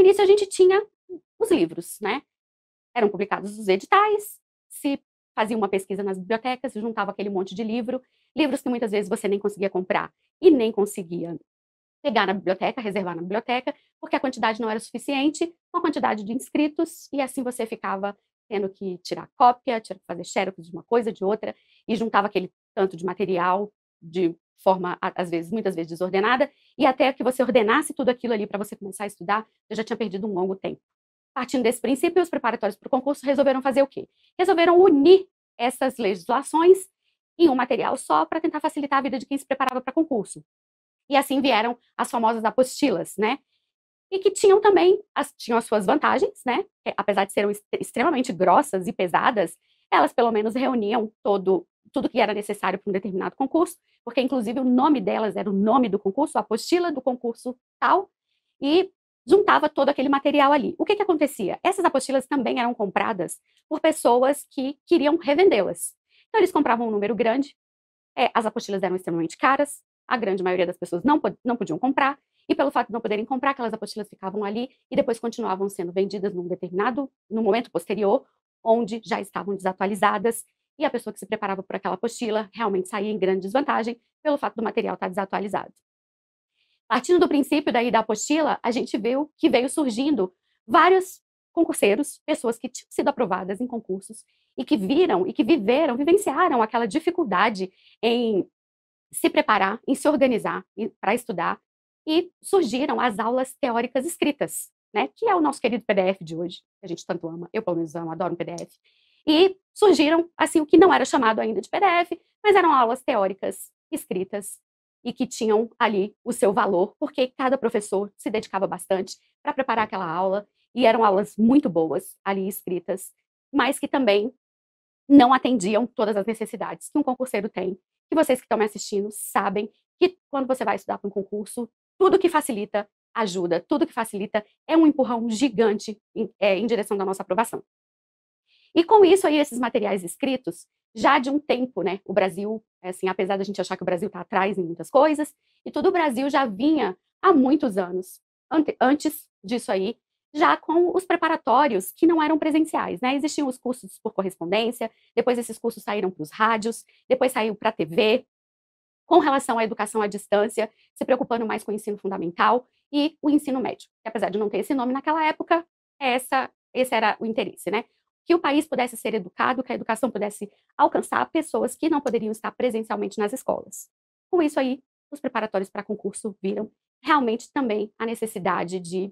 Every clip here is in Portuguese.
No início a gente tinha os livros, né? Eram publicados os editais, se fazia uma pesquisa nas bibliotecas, se juntava aquele monte de livro, livros que muitas vezes você nem conseguia comprar e nem conseguia pegar na biblioteca, reservar na biblioteca, porque a quantidade não era suficiente com a quantidade de inscritos, e assim você ficava tendo que tirar cópia, tirar fazer xerox de uma coisa, de outra, e juntava aquele tanto de material de forma, às vezes, muitas vezes desordenada, e até que você ordenasse tudo aquilo ali para você começar a estudar, eu já tinha perdido um longo tempo. Partindo desse princípio, os preparatórios para o concurso resolveram fazer o quê? Resolveram unir essas legislações em um material só para tentar facilitar a vida de quem se preparava para concurso. E assim vieram as famosas apostilas, né? E que tinham também as, tinham as suas vantagens, né? É, apesar de serem extremamente grossas e pesadas, elas pelo menos reuniam todo tudo que era necessário para um determinado concurso, porque inclusive o nome delas era o nome do concurso, a apostila do concurso tal, e juntava todo aquele material ali. O que, que acontecia? Essas apostilas também eram compradas por pessoas que queriam revendê-las. Então, eles compravam um número grande, é, as apostilas eram extremamente caras, a grande maioria das pessoas não, pod não podiam comprar, e pelo fato de não poderem comprar, aquelas apostilas ficavam ali e depois continuavam sendo vendidas num determinado, no momento posterior, onde já estavam desatualizadas e a pessoa que se preparava por aquela apostila realmente saía em grande desvantagem pelo fato do material estar tá desatualizado. Partindo do princípio daí da apostila, a gente viu que veio surgindo vários concurseiros, pessoas que tinham sido aprovadas em concursos e que viram e que viveram, vivenciaram aquela dificuldade em se preparar, em se organizar para estudar e surgiram as aulas teóricas escritas, né, que é o nosso querido PDF de hoje, que a gente tanto ama. Eu, pelo menos, amo, adoro um PDF. E surgiram, assim, o que não era chamado ainda de PDF, mas eram aulas teóricas escritas e que tinham ali o seu valor, porque cada professor se dedicava bastante para preparar aquela aula e eram aulas muito boas ali escritas, mas que também não atendiam todas as necessidades que um concurseiro tem. Que vocês que estão me assistindo sabem que quando você vai estudar para um concurso, tudo que facilita ajuda, tudo que facilita é um empurrão gigante em, é, em direção da nossa aprovação. E com isso aí esses materiais escritos já de um tempo, né? O Brasil, é assim, apesar da gente achar que o Brasil está atrás em muitas coisas, e todo o Brasil já vinha há muitos anos ante, antes disso aí, já com os preparatórios que não eram presenciais, né? Existiam os cursos por correspondência, depois esses cursos saíram para os rádios, depois saiu para a TV, com relação à educação à distância, se preocupando mais com o ensino fundamental e o ensino médio. Que, apesar de não ter esse nome naquela época, é essa, esse era o interesse, né? que o país pudesse ser educado, que a educação pudesse alcançar pessoas que não poderiam estar presencialmente nas escolas. Com isso aí, os preparatórios para concurso viram realmente também a necessidade de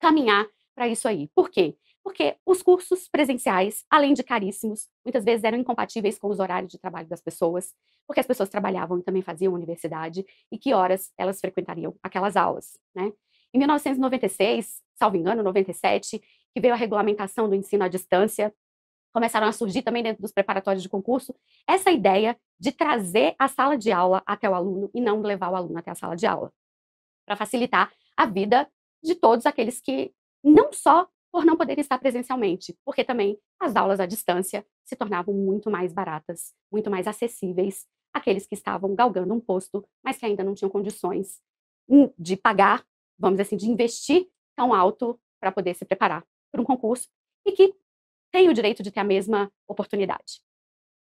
caminhar para isso aí. Por quê? Porque os cursos presenciais, além de caríssimos, muitas vezes eram incompatíveis com os horários de trabalho das pessoas, porque as pessoas trabalhavam e também faziam universidade, e que horas elas frequentariam aquelas aulas, né? Em 1996, salvo engano, 97, que veio a regulamentação do ensino à distância, começaram a surgir também dentro dos preparatórios de concurso, essa ideia de trazer a sala de aula até o aluno e não levar o aluno até a sala de aula, para facilitar a vida de todos aqueles que, não só por não poderem estar presencialmente, porque também as aulas à distância se tornavam muito mais baratas, muito mais acessíveis àqueles que estavam galgando um posto, mas que ainda não tinham condições hum, de pagar, vamos dizer assim, de investir tão alto para poder se preparar por um concurso e que têm o direito de ter a mesma oportunidade.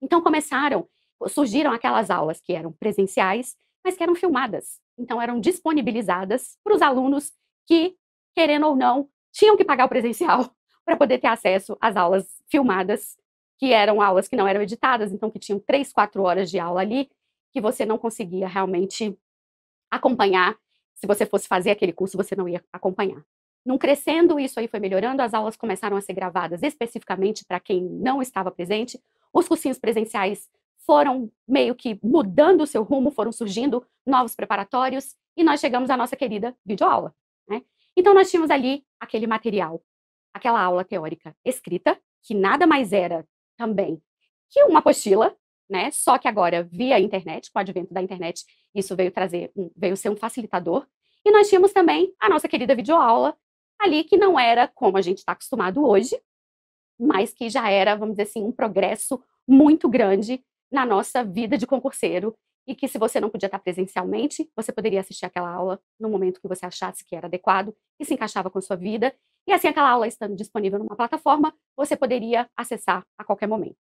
Então começaram, surgiram aquelas aulas que eram presenciais, mas que eram filmadas. Então eram disponibilizadas para os alunos que, querendo ou não, tinham que pagar o presencial para poder ter acesso às aulas filmadas, que eram aulas que não eram editadas, então que tinham três, quatro horas de aula ali, que você não conseguia realmente acompanhar. Se você fosse fazer aquele curso, você não ia acompanhar. Num crescendo, isso aí foi melhorando, as aulas começaram a ser gravadas especificamente para quem não estava presente, os cursinhos presenciais foram meio que mudando o seu rumo, foram surgindo novos preparatórios, e nós chegamos à nossa querida videoaula. Né? Então, nós tínhamos ali aquele material, aquela aula teórica escrita, que nada mais era também que uma apostila, né? Só que agora via internet, com o advento da internet, isso veio trazer, veio ser um facilitador. E nós tínhamos também a nossa querida videoaula, ali que não era como a gente está acostumado hoje, mas que já era, vamos dizer assim, um progresso muito grande na nossa vida de concurseiro e que se você não podia estar presencialmente, você poderia assistir aquela aula no momento que você achasse que era adequado e se encaixava com a sua vida. E assim, aquela aula estando disponível numa plataforma, você poderia acessar a qualquer momento.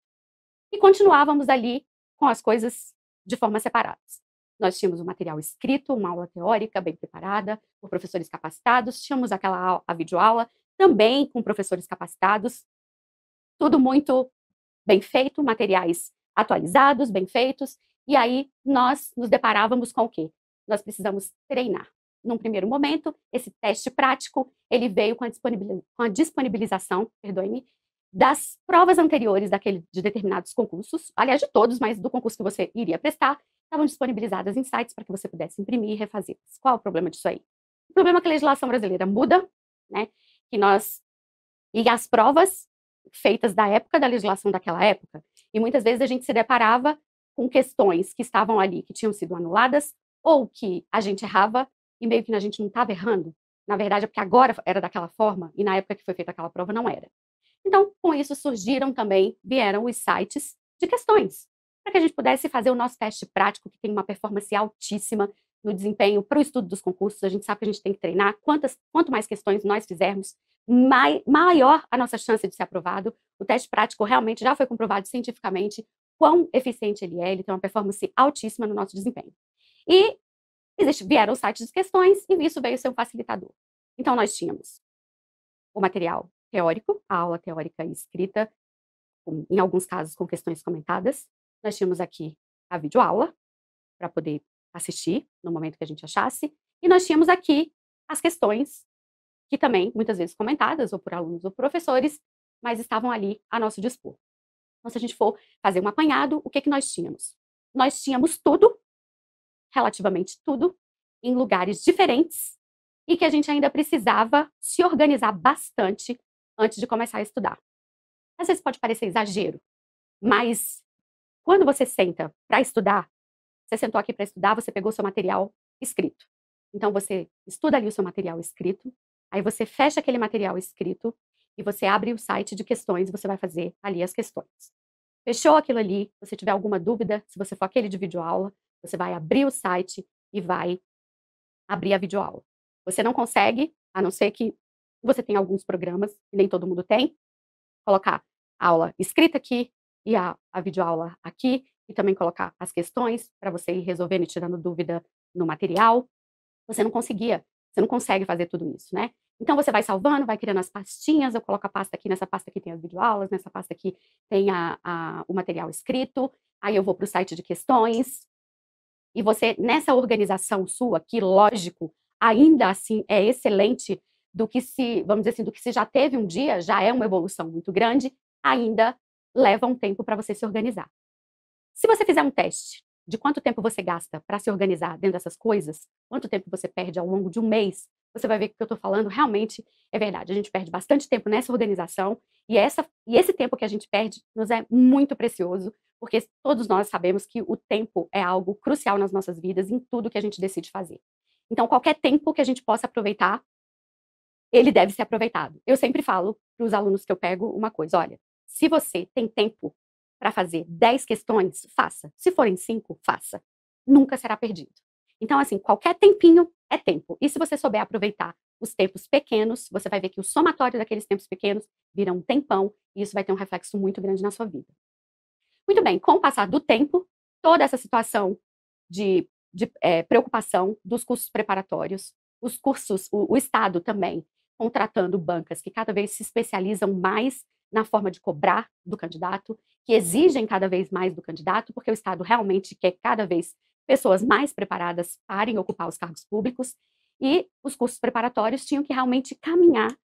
E continuávamos ali com as coisas de forma separadas. Nós tínhamos o um material escrito, uma aula teórica bem preparada, com professores capacitados, tínhamos aquela aula, a videoaula também com professores capacitados, tudo muito bem feito, materiais atualizados, bem feitos, e aí nós nos deparávamos com o quê? Nós precisamos treinar. Num primeiro momento, esse teste prático, ele veio com a, disponibilização, perdoe-me, das provas anteriores daquele, de determinados concursos, aliás, de todos, mas do concurso que você iria prestar, estavam disponibilizadas em sites para que você pudesse imprimir e refazer. Qual é o problema disso aí? O problema é que a legislação brasileira muda, né? Que nós e as provas feitas da época da legislação daquela época, e muitas vezes a gente se deparava com questões que estavam ali que tinham sido anuladas ou que a gente errava e meio que a gente não estava errando. Na verdade, é porque agora era daquela forma e na época que foi feita aquela prova não era. Então, com isso surgiram também, vieram os sites de questões, para que a gente pudesse fazer o nosso teste prático, que tem uma performance altíssima no desempenho para o estudo dos concursos. A gente sabe que a gente tem que treinar. Quantas, quanto mais questões nós fizermos, mai, maior a nossa chance de ser aprovado. O teste prático realmente já foi comprovado cientificamente quão eficiente ele é. Ele tem uma performance altíssima no nosso desempenho. E existe, vieram os sites de questões e isso veio ser um facilitador. Então, nós tínhamos o material teórico, a aula teórica escrita, em alguns casos com questões comentadas. Nós tínhamos aqui a videoaula, para poder assistir no momento que a gente achasse, e nós tínhamos aqui as questões, que também muitas vezes comentadas, ou por alunos ou professores, mas estavam ali a nosso dispor. Então, se a gente for fazer um apanhado, o que, que nós tínhamos? Nós tínhamos tudo, relativamente tudo, em lugares diferentes, e que a gente ainda precisava se organizar bastante antes de começar a estudar. Às vezes pode parecer exagero, mas quando você senta para estudar, você sentou aqui para estudar, você pegou seu material escrito. Então você estuda ali o seu material escrito, aí você fecha aquele material escrito e você abre o site de questões, você vai fazer ali as questões. Fechou aquilo ali, se você tiver alguma dúvida, se você for aquele de videoaula, você vai abrir o site e vai abrir a videoaula. Você não consegue, a não ser que você tem alguns programas, que nem todo mundo tem. Colocar a aula escrita aqui e a, a videoaula aqui, e também colocar as questões para você ir resolvendo e tirando dúvida no material. Você não conseguia, você não consegue fazer tudo isso, né? Então você vai salvando, vai criando as pastinhas, eu coloco a pasta aqui, nessa pasta aqui tem as videoaulas, nessa pasta aqui tem a, a, o material escrito, aí eu vou para o site de questões. E você, nessa organização sua, que lógico, ainda assim é excelente do que se, vamos dizer assim, do que se já teve um dia, já é uma evolução muito grande, ainda leva um tempo para você se organizar. Se você fizer um teste de quanto tempo você gasta para se organizar dentro dessas coisas, quanto tempo você perde ao longo de um mês, você vai ver que o que eu estou falando realmente é verdade. A gente perde bastante tempo nessa organização e, essa, e esse tempo que a gente perde nos é muito precioso, porque todos nós sabemos que o tempo é algo crucial nas nossas vidas, em tudo que a gente decide fazer. Então, qualquer tempo que a gente possa aproveitar ele deve ser aproveitado. Eu sempre falo para os alunos que eu pego uma coisa: olha, se você tem tempo para fazer 10 questões, faça. Se forem 5, faça. Nunca será perdido. Então, assim, qualquer tempinho é tempo. E se você souber aproveitar os tempos pequenos, você vai ver que o somatório daqueles tempos pequenos vira um tempão, e isso vai ter um reflexo muito grande na sua vida. Muito bem, com o passar do tempo, toda essa situação de, de é, preocupação dos cursos preparatórios, os cursos, o, o Estado também contratando bancas que cada vez se especializam mais na forma de cobrar do candidato, que exigem cada vez mais do candidato, porque o Estado realmente quer cada vez pessoas mais preparadas para ocupar os cargos públicos, e os cursos preparatórios tinham que realmente caminhar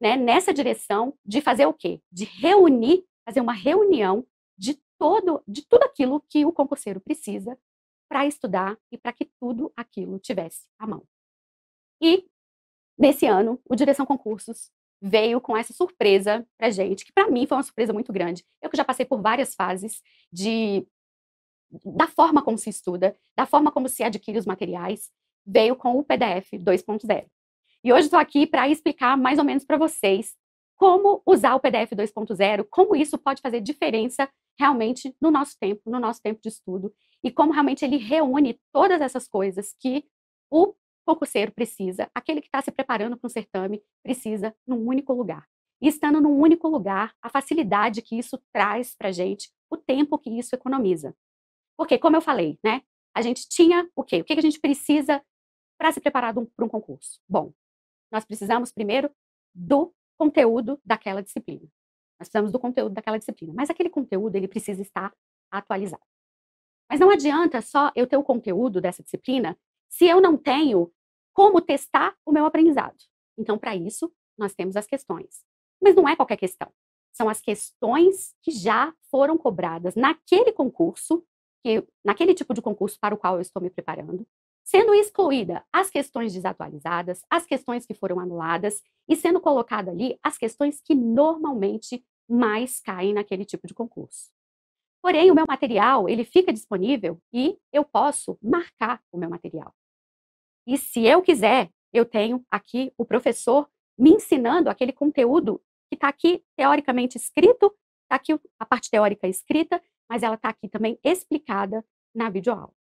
né, nessa direção de fazer o quê? De reunir, fazer uma reunião de todo, de tudo aquilo que o concurseiro precisa para estudar e para que tudo aquilo tivesse à mão. E Nesse ano, o Direção Concursos veio com essa surpresa pra gente, que para mim foi uma surpresa muito grande. Eu que já passei por várias fases de da forma como se estuda, da forma como se adquire os materiais, veio com o PDF 2.0. E hoje estou aqui para explicar mais ou menos para vocês como usar o PDF 2.0, como isso pode fazer diferença realmente no nosso tempo, no nosso tempo de estudo, e como realmente ele reúne todas essas coisas que o concurseiro precisa, aquele que está se preparando para um certame precisa num único lugar. E estando num único lugar, a facilidade que isso traz para a gente, o tempo que isso economiza. Porque, como eu falei, né, a gente tinha o quê? O que a gente precisa para se preparar para um concurso? Bom, nós precisamos primeiro do conteúdo daquela disciplina. Nós precisamos do conteúdo daquela disciplina, mas aquele conteúdo ele precisa estar atualizado. Mas não adianta só eu ter o conteúdo dessa disciplina se eu não tenho como testar o meu aprendizado. Então, para isso, nós temos as questões. Mas não é qualquer questão. São as questões que já foram cobradas naquele concurso, que, naquele tipo de concurso para o qual eu estou me preparando, sendo excluída as questões desatualizadas, as questões que foram anuladas e sendo colocada ali as questões que normalmente mais caem naquele tipo de concurso. Porém, o meu material, ele fica disponível e eu posso marcar o meu material. E se eu quiser, eu tenho aqui o professor me ensinando aquele conteúdo que está aqui teoricamente escrito, está aqui a parte teórica escrita, mas ela está aqui também explicada na videoaula.